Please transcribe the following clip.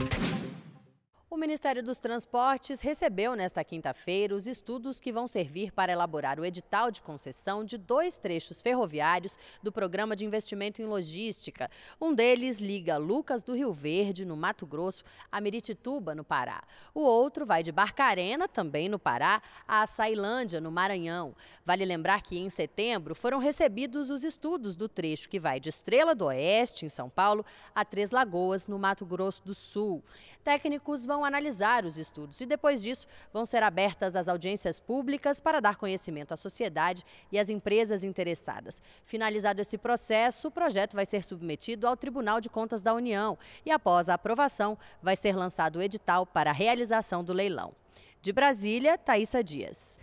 Thank you. O Ministério dos Transportes recebeu nesta quinta-feira os estudos que vão servir para elaborar o edital de concessão de dois trechos ferroviários do Programa de Investimento em Logística. Um deles liga Lucas do Rio Verde, no Mato Grosso, a Meritituba, no Pará. O outro vai de Barcarena, também no Pará, a Sailândia, no Maranhão. Vale lembrar que em setembro foram recebidos os estudos do trecho que vai de Estrela do Oeste, em São Paulo, a Três Lagoas, no Mato Grosso do Sul. Técnicos vão analisar os estudos e depois disso vão ser abertas as audiências públicas para dar conhecimento à sociedade e às empresas interessadas. Finalizado esse processo, o projeto vai ser submetido ao Tribunal de Contas da União e após a aprovação vai ser lançado o edital para a realização do leilão. De Brasília, Thaisa Dias.